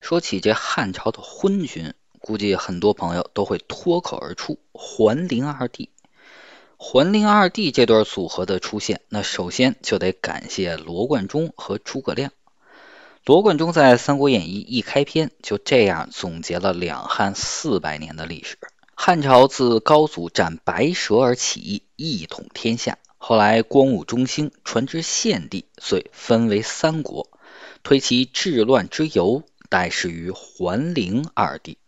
说起这汉朝的昏君，估计很多朋友都会脱口而出“桓灵二帝”。桓灵二帝这段组合的出现，那首先就得感谢罗贯中和诸葛亮。罗贯中在《三国演义》一开篇就这样总结了两汉四百年的历史：汉朝自高祖斩白蛇而起义，一统天下；后来光武中兴，传至献帝，遂分为三国。推其治乱之由。代失于桓灵二帝，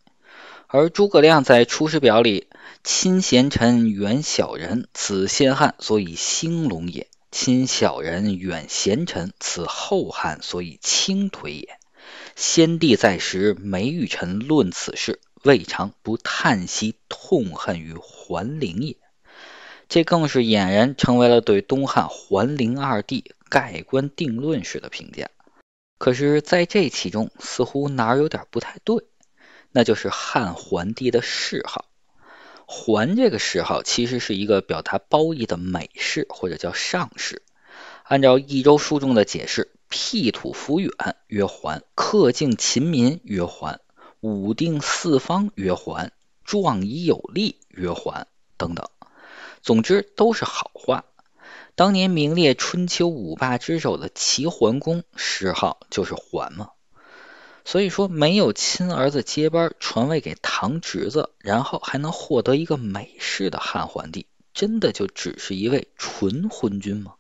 而诸葛亮在《出师表》里，亲贤臣，远小人，此先汉所以兴隆也；亲小人，远贤臣，此后汉所以倾颓也。先帝在时，每与臣论此事，未尝不叹息痛恨于桓灵也。这更是俨然成为了对东汉桓灵二帝盖棺定论式的评价。可是，在这其中似乎哪儿有点不太对，那就是汉桓帝的谥号“桓”这个谥号，其实是一个表达褒义的美谥或者叫上谥。按照《益州书》中的解释：“辟土扶远曰桓，克敬秦民曰桓，武定四方曰桓，壮以有力曰桓”等等，总之都是好话。当年名列春秋五霸之首的齐桓公，谥号就是“桓”嘛。所以说，没有亲儿子接班，传位给堂侄子，然后还能获得一个美式的汉桓帝，真的就只是一位纯昏君吗？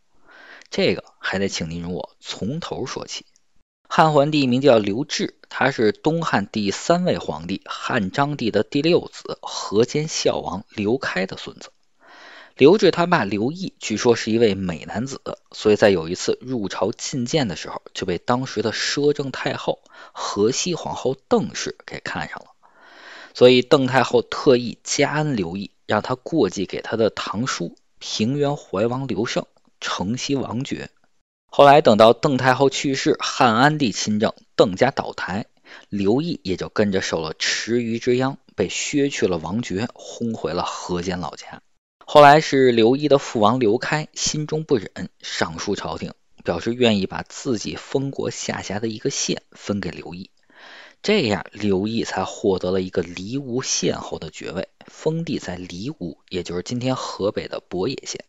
这个还得请您容我从头说起。汉桓帝名叫刘志，他是东汉第三位皇帝汉章帝的第六子河间孝王刘开的孙子。刘志他爸刘毅据说是一位美男子，所以在有一次入朝觐见的时候，就被当时的摄政太后河西皇后邓氏给看上了。所以邓太后特意加恩刘毅，让他过继给他的堂叔平原怀王刘胜承袭王爵。后来等到邓太后去世，汉安帝亲政，邓家倒台，刘毅也就跟着受了池鱼之殃，被削去了王爵，轰回了河间老家。后来是刘义的父王刘开心中不忍，上书朝廷，表示愿意把自己封国下辖的一个县分给刘义，这样刘义才获得了一个黎吾县后的爵位，封地在黎吾，也就是今天河北的博野县。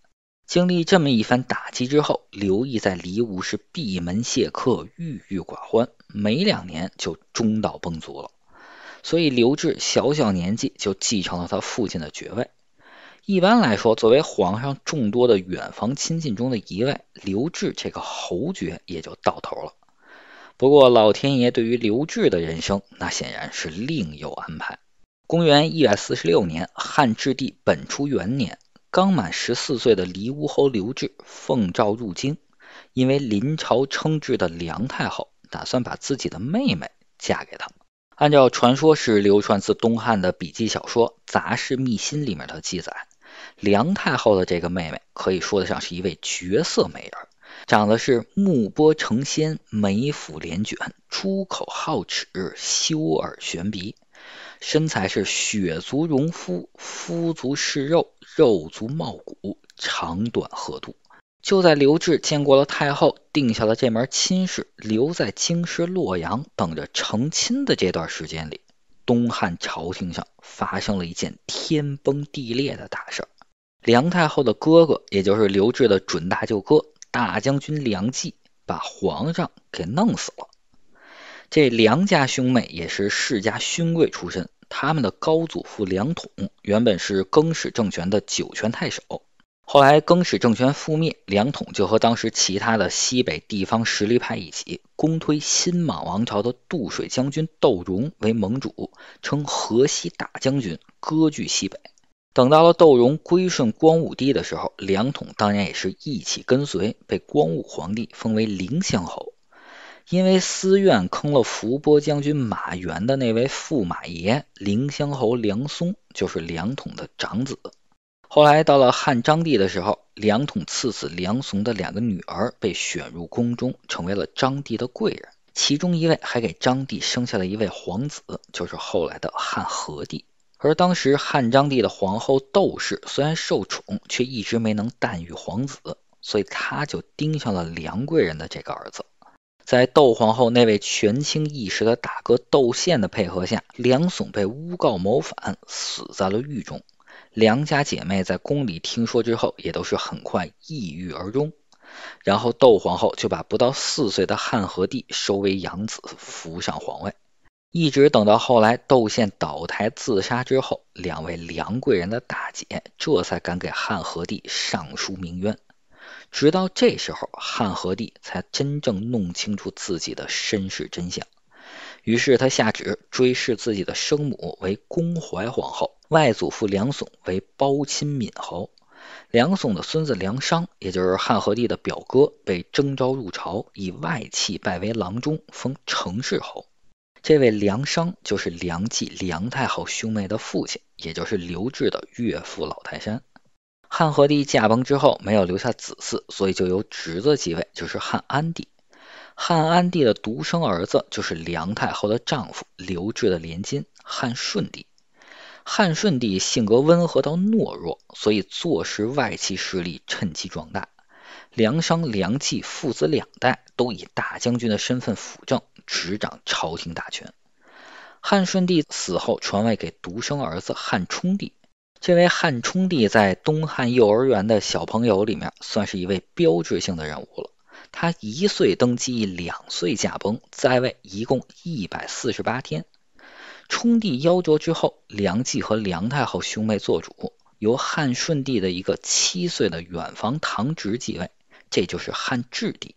经历这么一番打击之后，刘义在黎吾是闭门谢客，郁郁寡欢，没两年就中道崩殂了。所以刘志小小年纪就继承了他父亲的爵位。一般来说，作为皇上众多的远房亲戚中的一位，刘志这个侯爵也就到头了。不过，老天爷对于刘志的人生，那显然是另有安排。公元一百四十六年，汉质帝本初元年，刚满十四岁的黎乌侯刘志奉诏入京，因为临朝称制的梁太后打算把自己的妹妹嫁给他。按照传说是流传自东汉的笔记小说《杂事秘辛》里面的记载。梁太后的这个妹妹可以说得上是一位绝色美人，长得是目波成仙，眉府连卷，出口皓齿，修耳悬鼻，身材是血足容肤，肤足是肉，肉足貌骨，长短合度。就在刘志见过了太后，定下了这门亲事，留在京师洛阳等着成亲的这段时间里，东汉朝廷上发生了一件天崩地裂的大事。梁太后的哥哥，也就是刘志的准大舅哥，大将军梁冀，把皇上给弄死了。这梁家兄妹也是世家勋贵出身，他们的高祖父梁统原本是更始政权的酒泉太守，后来更始政权覆灭，梁统就和当时其他的西北地方实力派一起，公推新莽王朝的渡水将军窦融为盟主，称河西大将军，割据西北。等到了窦融归顺光武帝的时候，梁统当然也是一起跟随，被光武皇帝封为凌乡侯。因为私怨坑了伏波将军马援的那位驸马爷，凌乡侯梁松就是梁统的长子。后来到了汉章帝的时候，梁统次子梁怂的两个女儿被选入宫中，成为了章帝的贵人，其中一位还给章帝生下了一位皇子，就是后来的汉和帝。而当时汉章帝的皇后窦氏虽然受宠，却一直没能诞育皇子，所以他就盯上了梁贵人的这个儿子。在窦皇后那位权倾一时的大哥窦宪的配合下，梁竦被诬告谋反，死在了狱中。梁家姐妹在宫里听说之后，也都是很快抑郁而终。然后窦皇后就把不到四岁的汉和帝收为养子，扶上皇位。一直等到后来窦宪倒台自杀之后，两位梁贵人的大姐这才敢给汉和帝上书鸣冤。直到这时候，汉和帝才真正弄清楚自己的身世真相。于是他下旨追谥自己的生母为恭怀皇后，外祖父梁耸为包亲敏侯。梁耸的孙子梁商，也就是汉和帝的表哥，被征召入朝，以外戚拜为郎中，封成氏侯。这位梁商就是梁冀、梁太后兄妹的父亲，也就是刘志的岳父老泰山。汉和帝驾崩之后，没有留下子嗣，所以就由侄子继位，就是汉安帝。汉安帝的独生儿子就是梁太后的丈夫刘志的连襟汉顺帝。汉顺帝性格温和到懦弱，所以坐实外戚势力趁机壮大。梁商、梁冀父子两代都以大将军的身份辅政。执掌朝廷大权。汉顺帝死后，传位给独生儿子汉冲帝。这位汉冲帝在东汉幼儿园的小朋友里面，算是一位标志性的人物了。他一岁登基，两岁驾崩，在位一共一百四十八天。冲帝夭折之后，梁冀和梁太后兄妹做主，由汉顺帝的一个七岁的远房堂侄继位，这就是汉质帝。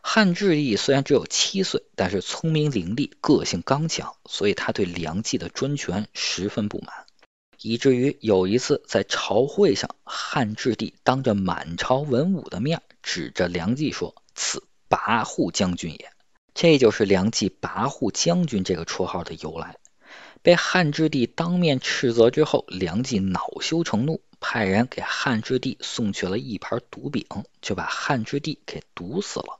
汉智帝虽然只有七岁，但是聪明伶俐，个性刚强，所以他对梁冀的专权十分不满，以至于有一次在朝会上，汉智帝当着满朝文武的面，指着梁冀说：“此跋扈将军也。”这就是梁冀“跋扈将军”这个绰号的由来。被汉质帝当面斥责之后，梁冀恼羞成怒，派人给汉质帝送去了一盘毒饼，就把汉质帝给毒死了。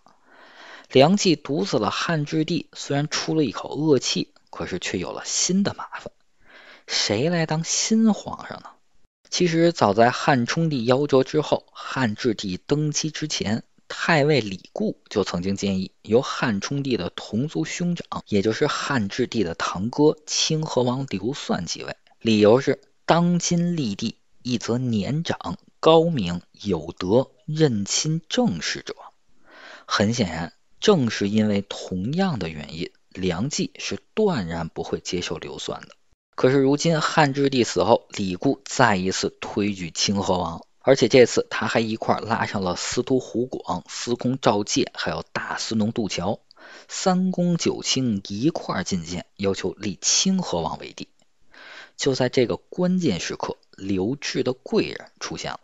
梁冀毒死了汉质帝，虽然出了一口恶气，可是却有了新的麻烦。谁来当新皇上呢？其实早在汉冲帝夭折之后，汉质帝登基之前，太尉李固就曾经建议由汉冲帝的同族兄长，也就是汉质帝的堂哥清河王刘算继位。理由是当今立帝，一则年长、高明、有德、任亲正事者。很显然。正是因为同样的原因，梁冀是断然不会接受刘算的。可是如今汉质帝死后，李固再一次推举清河王，而且这次他还一块拉上了司徒胡广、司空赵介，还有大司农杜乔，三公九卿一块进谏，要求立清河王为帝。就在这个关键时刻，刘志的贵人出现了，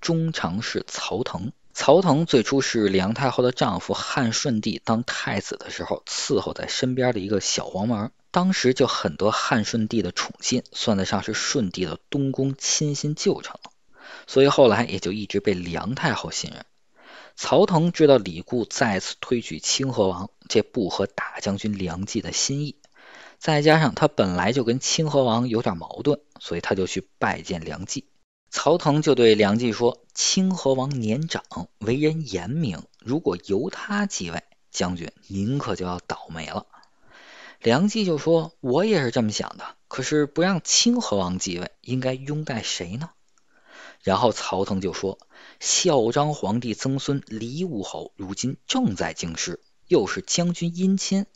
中常侍曹腾。曹腾最初是梁太后的丈夫汉顺帝当太子的时候伺候在身边的一个小黄门，当时就很得汉顺帝的宠信，算得上是顺帝的东宫亲信旧臣了，所以后来也就一直被梁太后信任。曹腾知道李固再次推举清河王，这不合大将军梁冀的心意，再加上他本来就跟清河王有点矛盾，所以他就去拜见梁冀。曹腾就对梁冀说：“清河王年长，为人严明，如果由他继位，将军您可就要倒霉了。”梁冀就说：“我也是这么想的，可是不让清河王继位，应该拥戴谁呢？”然后曹腾就说：“孝章皇帝曾孙李武侯，如今正在京师，又是将军姻亲，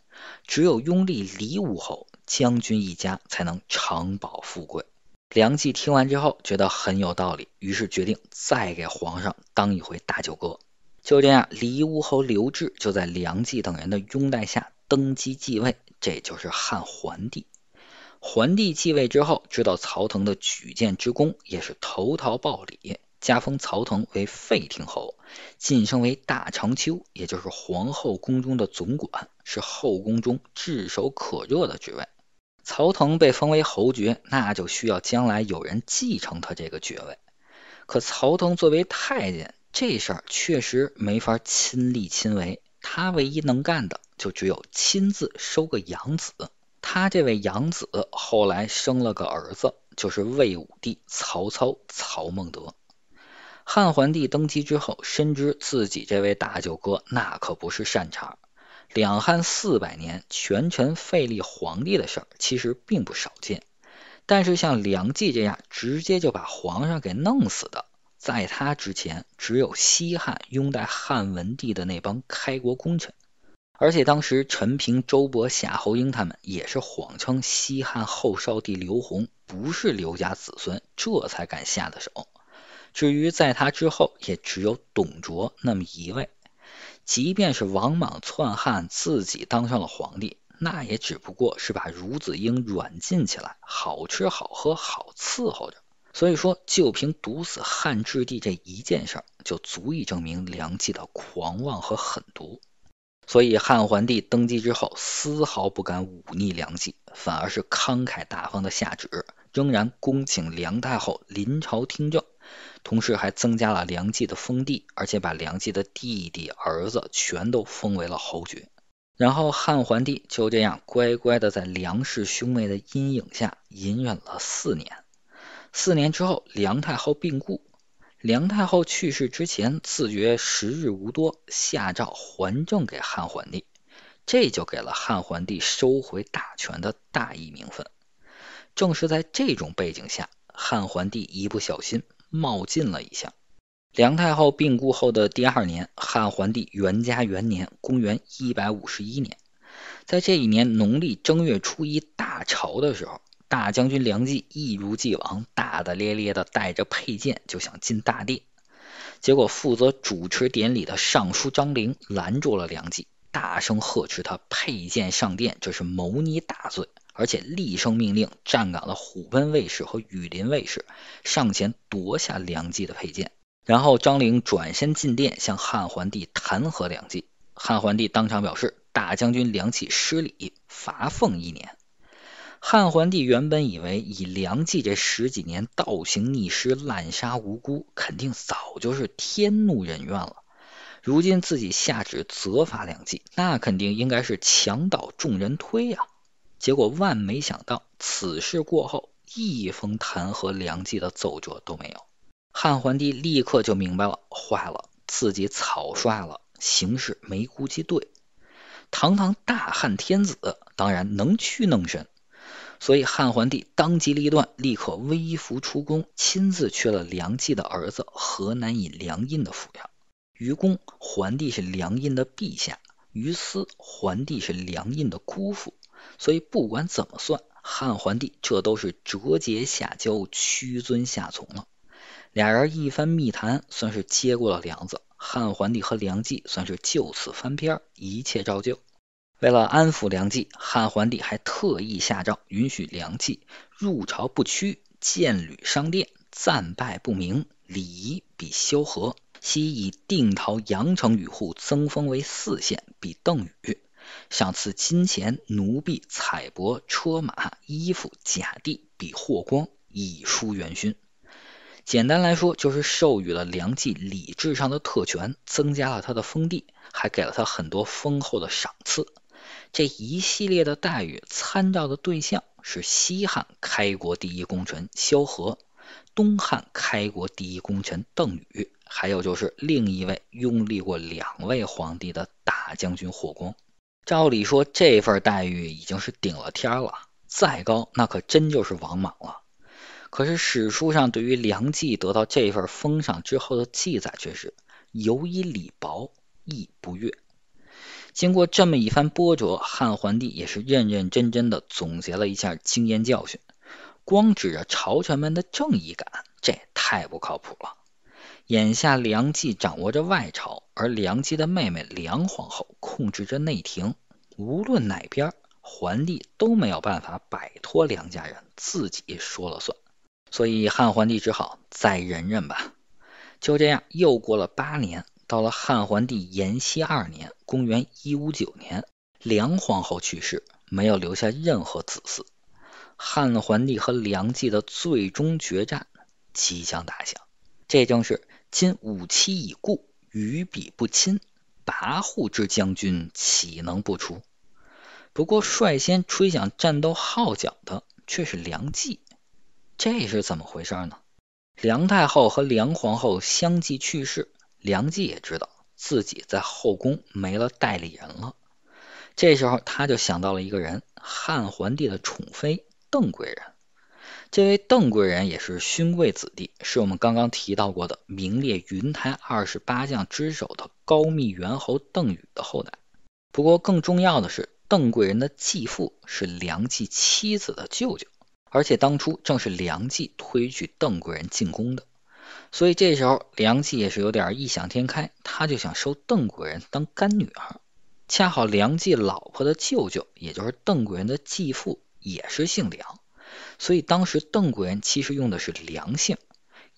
只有拥立李武侯，将军一家才能长保富贵。”梁冀听完之后，觉得很有道理，于是决定再给皇上当一回大舅哥。就这样，黎屋侯刘志就在梁冀等人的拥戴下登基继位，这就是汉桓帝。桓帝继位之后，知道曹腾的举荐之功，也是投桃报李，加封曹腾为废亭侯，晋升为大长秋，也就是皇后宫中的总管，是后宫中炙手可热的职位。曹腾被封为侯爵，那就需要将来有人继承他这个爵位。可曹腾作为太监，这事儿确实没法亲力亲为。他唯一能干的，就只有亲自收个养子。他这位养子后来生了个儿子，就是魏武帝曹操曹孟德。汉桓帝登基之后，深知自己这位大舅哥那可不是善茬。两汉四百年，权臣废立皇帝的事儿其实并不少见，但是像梁冀这样直接就把皇上给弄死的，在他之前只有西汉拥戴汉文帝的那帮开国功臣，而且当时陈平、周勃、夏侯婴他们也是谎称西汉后少帝刘宏不是刘家子孙，这才敢下的手。至于在他之后，也只有董卓那么一位。即便是王莽篡汉，自己当上了皇帝，那也只不过是把孺子婴软禁起来，好吃好喝好伺候着。所以说，就凭毒死汉质帝这一件事，就足以证明梁冀的狂妄和狠毒。所以汉桓帝登基之后，丝毫不敢忤逆梁冀，反而是慷慨大方的下旨，仍然恭请梁太后临朝听政。同时还增加了梁冀的封地，而且把梁冀的弟弟、儿子全都封为了侯爵。然后汉桓帝就这样乖乖的在梁氏兄妹的阴影下隐忍了四年。四年之后，梁太后病故。梁太后去世之前，自觉时日无多，下诏还政给汉桓帝，这就给了汉桓帝收回大权的大义名分。正是在这种背景下，汉桓帝一不小心。冒进了一下。梁太后病故后的第二年，汉桓帝元嘉元年（公元151年），在这一年农历正月初一大朝的时候，大将军梁冀一如既往大大咧咧的带着佩剑就想进大殿，结果负责主持典礼的尚书张陵拦住了梁冀，大声呵斥他：“佩剑上殿，这是谋逆大罪。”而且厉声命令站岗的虎贲卫士和羽林卫士上前夺下梁冀的佩剑，然后张陵转身进殿向汉桓帝弹劾梁冀。汉桓帝当场表示，大将军梁冀失礼，罚俸一年。汉桓帝原本以为以梁冀这十几年倒行逆施、滥杀无辜，肯定早就是天怒人怨了。如今自己下旨责罚梁冀，那肯定应该是墙倒众人推呀。结果万没想到，此事过后一封弹劾梁冀的奏折都没有。汉桓帝立刻就明白了，坏了，自己草率了，形势没估计对。堂堂大汉天子，当然能屈能伸，所以汉桓帝当机立断，立刻微服出宫，亲自去了梁冀的儿子河南尹梁印的府上。于公，桓帝是梁印的陛下；于私，桓帝是梁印的姑父。所以不管怎么算，汉桓帝这都是折节下交、屈尊下从了。俩人一番密谈，算是接过了梁子。汉桓帝和梁冀算是就此翻篇，一切照旧。为了安抚梁冀，汉桓帝还特意下诏，允许梁冀入朝不趋、见履商店，暂拜不明，礼仪比萧何。西以定陶、阳城与户增封为四县，比邓禹。赏赐金钱、奴婢、彩帛、车马、衣服、甲地，比霍光以书元勋。简单来说，就是授予了梁冀礼制上的特权，增加了他的封地，还给了他很多丰厚的赏赐。这一系列的待遇，参照的对象是西汉开国第一功臣萧何、东汉开国第一功臣邓禹，还有就是另一位拥立过两位皇帝的大将军霍光。照理说，这份待遇已经是顶了天了，再高那可真就是王莽了。可是史书上对于梁冀得到这份封赏之后的记载却是由以礼薄，亦不悦。经过这么一番波折，汉桓帝也是认认真真的总结了一下经验教训，光指着朝臣们的正义感，这太不靠谱了。眼下梁冀掌握着外朝，而梁冀的妹妹梁皇后控制着内廷，无论哪边，桓帝都没有办法摆脱梁家人，自己说了算。所以汉桓帝只好再忍忍吧。就这样，又过了八年，到了汉桓帝延熹二年（公元159年），梁皇后去世，没有留下任何子嗣。汉桓帝和梁冀的最终决战即将打响，这正是。今五七已故，余彼不亲，跋扈之将军岂能不除？不过率先吹响战斗号角的却是梁冀，这是怎么回事呢？梁太后和梁皇后相继去世，梁冀也知道自己在后宫没了代理人了。这时候他就想到了一个人——汉桓帝的宠妃邓贵人。这位邓贵人也是勋贵子弟，是我们刚刚提到过的名列云台二十八将之首的高密元侯邓禹的后代。不过更重要的是，邓贵人的继父是梁冀妻子的舅舅，而且当初正是梁冀推举邓贵人进宫的。所以这时候梁冀也是有点异想天开，他就想收邓贵人当干女儿。恰好梁冀老婆的舅舅，也就是邓贵人的继父，也是姓梁。所以当时邓贵人其实用的是梁姓，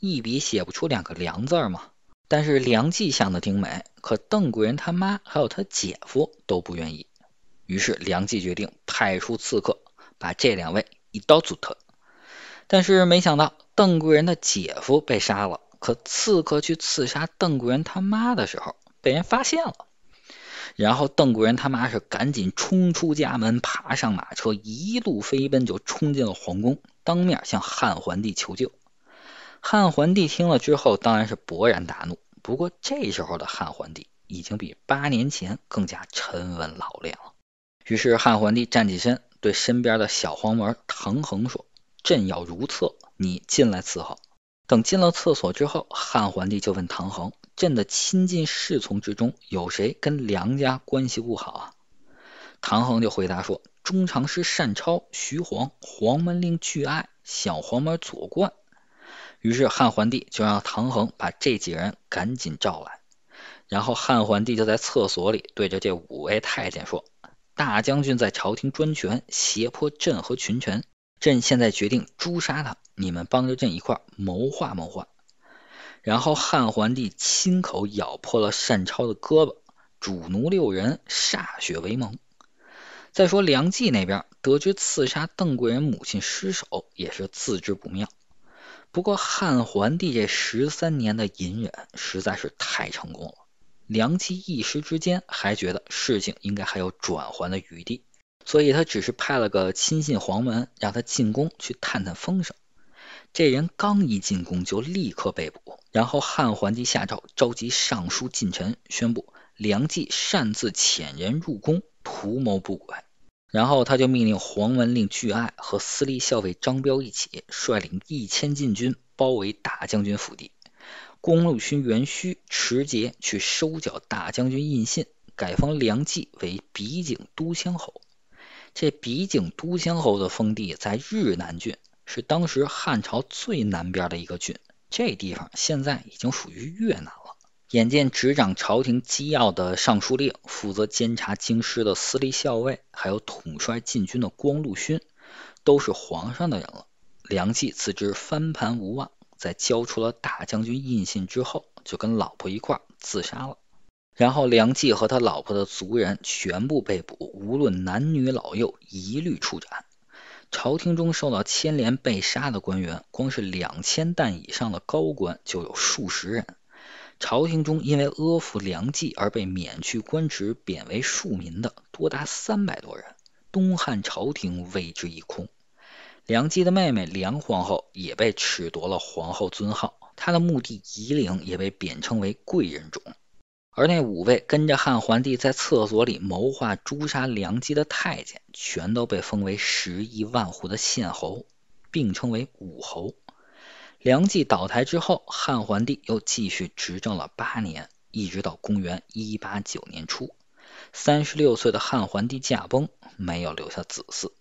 一笔写不出两个梁字嘛。但是梁冀想的挺美，可邓贵人他妈还有他姐夫都不愿意。于是梁冀决定派出刺客把这两位一刀阻特。但是没想到邓贵人的姐夫被杀了，可刺客去刺杀邓贵人他妈的时候被人发现了。然后邓贵人他妈是赶紧冲出家门，爬上马车，一路飞奔，就冲进了皇宫，当面向汉桓帝求救。汉桓帝听了之后，当然是勃然大怒。不过这时候的汉桓帝已经比八年前更加沉稳老练了。于是汉桓帝站起身，对身边的小黄门唐衡说：“朕要如厕，你进来伺候。”等进了厕所之后，汉桓帝就问唐衡。朕的亲近侍从之中，有谁跟梁家关系不好啊？唐恒就回答说：“中常侍单超、徐晃、黄门令巨爱、小黄门左冠。”于是汉桓帝就让唐恒把这几人赶紧召来。然后汉桓帝就在厕所里对着这五位太监说：“大将军在朝廷专权，胁迫朕和群臣，朕现在决定诛杀他，你们帮着朕一块谋划谋划。”然后汉桓帝亲口咬破了单超的胳膊，主奴六人歃血为盟。再说梁冀那边，得知刺杀邓贵人母亲失手，也是自知不妙。不过汉桓帝这十三年的隐忍实在是太成功了，梁冀一时之间还觉得事情应该还有转圜的余地，所以他只是派了个亲信黄门，让他进宫去探探风声。这人刚一进宫，就立刻被捕。然后汉桓帝下诏召集尚书近臣，宣布梁冀擅自遣人入宫，图谋不轨。然后他就命令黄文令巨爱和司隶校尉张彪一起率领一千禁军包围大将军府邸。公路勋元虚持节去收缴大将军印信，改封梁冀为比景都乡侯。这比景都乡侯的封地在日南郡。是当时汉朝最南边的一个郡，这地方现在已经属于越南了。眼见执掌朝廷机要的尚书令、负责监察京师的司隶校尉，还有统帅禁军的光禄勋，都是皇上的人了。梁冀自知翻盘无望，在交出了大将军印信之后，就跟老婆一块儿自杀了。然后梁冀和他老婆的族人全部被捕，无论男女老幼，一律处斩。朝廷中受到牵连被杀的官员，光是两千石以上的高官就有数十人。朝廷中因为阿附梁冀而被免去官职、贬为庶民的多达三百多人，东汉朝廷为之一空。梁冀的妹妹梁皇后也被褫夺了皇后尊号，她的墓地夷陵也被贬称为贵人冢。而那五位跟着汉桓帝在厕所里谋划诛杀梁冀的太监，全都被封为十亿万户的县侯，并称为武侯。梁冀倒台之后，汉桓帝又继续执政了八年，一直到公元一八九年初，三十六岁的汉桓帝驾崩，没有留下子嗣。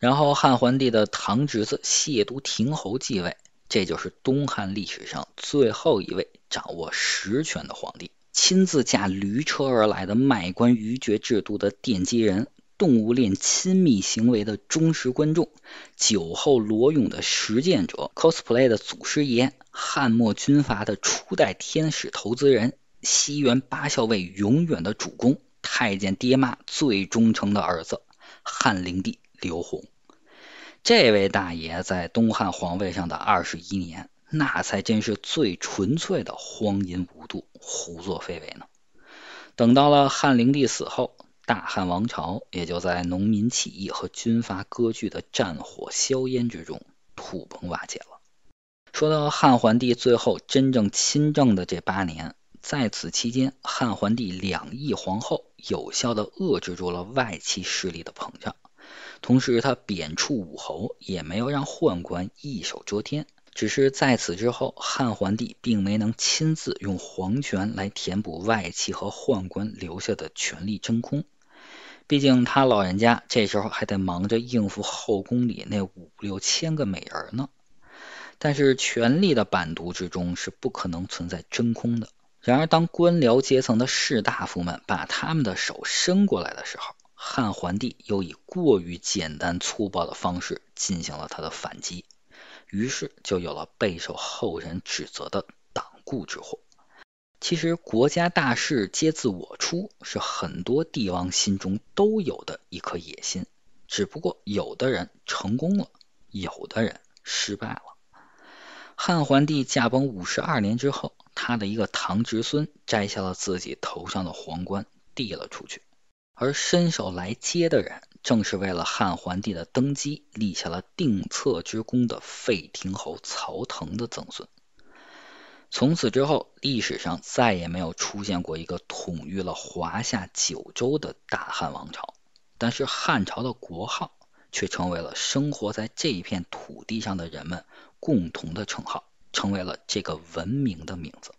然后汉桓帝的堂侄子谢都亭侯继位，这就是东汉历史上最后一位掌握实权的皇帝。亲自驾驴车而来的卖官鬻爵制度的奠基人，动物链亲密行为的忠实观众，酒后裸泳的实践者，cosplay 的祖师爷，汉末军阀的初代天使投资人，西原八校尉永远的主公，太监爹妈最忠诚的儿子，汉灵帝刘宏。这位大爷在东汉皇位上的二十一年。那才真是最纯粹的荒淫无度、胡作非为呢。等到了汉灵帝死后，大汉王朝也就在农民起义和军阀割据的战火硝烟之中土崩瓦解了。说到汉桓帝最后真正亲政的这八年，在此期间，汉桓帝两翼皇后，有效的遏制住了外戚势力的膨胀，同时他贬黜武侯，也没有让宦官一手遮天。只是在此之后，汉桓帝并没能亲自用皇权来填补外戚和宦官留下的权力真空。毕竟他老人家这时候还得忙着应付后宫里那五六千个美人呢。但是权力的版图之中是不可能存在真空的。然而当官僚阶层的士大夫们把他们的手伸过来的时候，汉桓帝又以过于简单粗暴的方式进行了他的反击。于是就有了备受后人指责的党锢之祸。其实，国家大事皆自我出，是很多帝王心中都有的一颗野心。只不过，有的人成功了，有的人失败了。汉桓帝驾崩五十二年之后，他的一个堂侄孙摘下了自己头上的皇冠，递了出去，而伸手来接的人。正是为了汉桓帝的登基，立下了定策之功的废亭侯曹腾的曾孙。从此之后，历史上再也没有出现过一个统御了华夏九州的大汉王朝。但是汉朝的国号，却成为了生活在这一片土地上的人们共同的称号，成为了这个文明的名字。